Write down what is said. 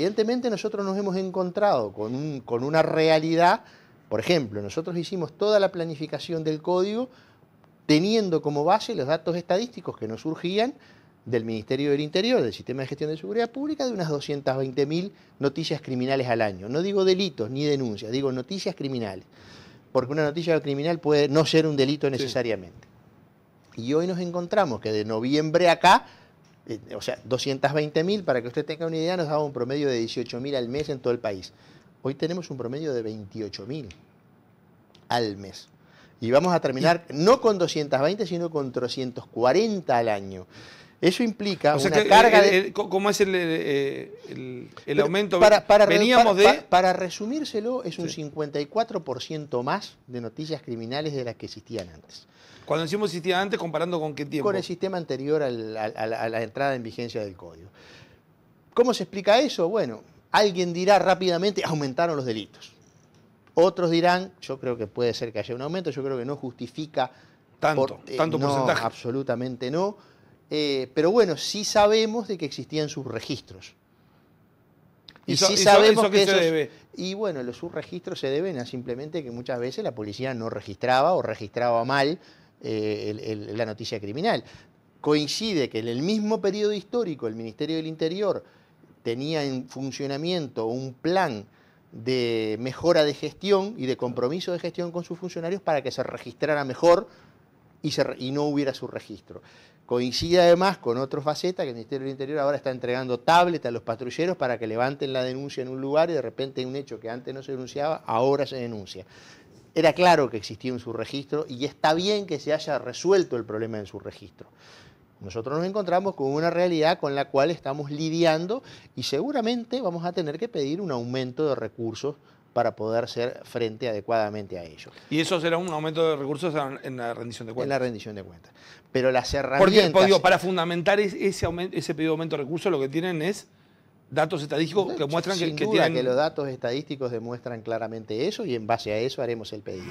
evidentemente nosotros nos hemos encontrado con, una realidad, por ejemplo, nosotros hicimos toda la planificación del código teniendo como base los datos estadísticos que nos surgían del Ministerio del Interior, del Sistema de Gestión de Seguridad Pública, de unas 220.000 noticias criminales al año. No digo delitos ni denuncias, digo noticias criminales, porque una noticia criminal puede no ser un delito necesariamente. Y hoy nos encontramos que de noviembre acá eh, o sea, 220 mil, para que usted tenga una idea, nos daba un promedio de 18 mil al mes en todo el país. Hoy tenemos un promedio de 28 mil al mes. Y vamos a terminar no con 220, sino con 340 al año. Eso implica una eh, carga de... Eh, eh, ¿Cómo es el, aumento? Para, Veníamos de... para, resumírselo, es un 54% más de noticias criminales de las que existían antes. Cuando decimos existían antes, comparando con qué tiempo? Con el sistema anterior a la entrada en vigencia del código. ¿Cómo se explica eso? Bueno, alguien dirá rápidamente, aumentaron los delitos. Otros dirán, yo creo que puede ser que haya un aumento, yo creo que no justifica... Tanto, no, porcentaje. Absolutamente no eh, pero bueno, sí sabemos de que existían subregistros. Y, y sí sabemos que, eso Y bueno, los subregistros se deben a simplemente que muchas veces la policía no registraba o registraba mal eh, la noticia criminal. Coincide que en el mismo periodo histórico el Ministerio del Interior tenía en funcionamiento un plan de mejora de gestión y de compromiso de gestión con sus funcionarios para que se registrara mejor y, no hubiera su registro. Coincide además con otros faceta, que el Ministerio del Interior ahora está entregando tablet a los patrulleros para que levanten la denuncia en un lugar y de repente un hecho que antes no se denunciaba, ahora se denuncia. Era claro que existía un subregistro y está bien que se haya resuelto el problema del registro Nosotros nos encontramos con una realidad con la cual estamos lidiando y seguramente vamos a tener que pedir un aumento de recursos para poder ser frente adecuadamente a ello. ¿Y eso será un aumento de recursos en la rendición de cuentas? En la rendición de cuentas. Pero la herramientas... Porque, digo, para fundamentar ese, pedido de aumento de recursos lo que tienen es datos estadísticos que muestran que, que que los datos estadísticos demuestran claramente eso y en base a eso haremos el pedido.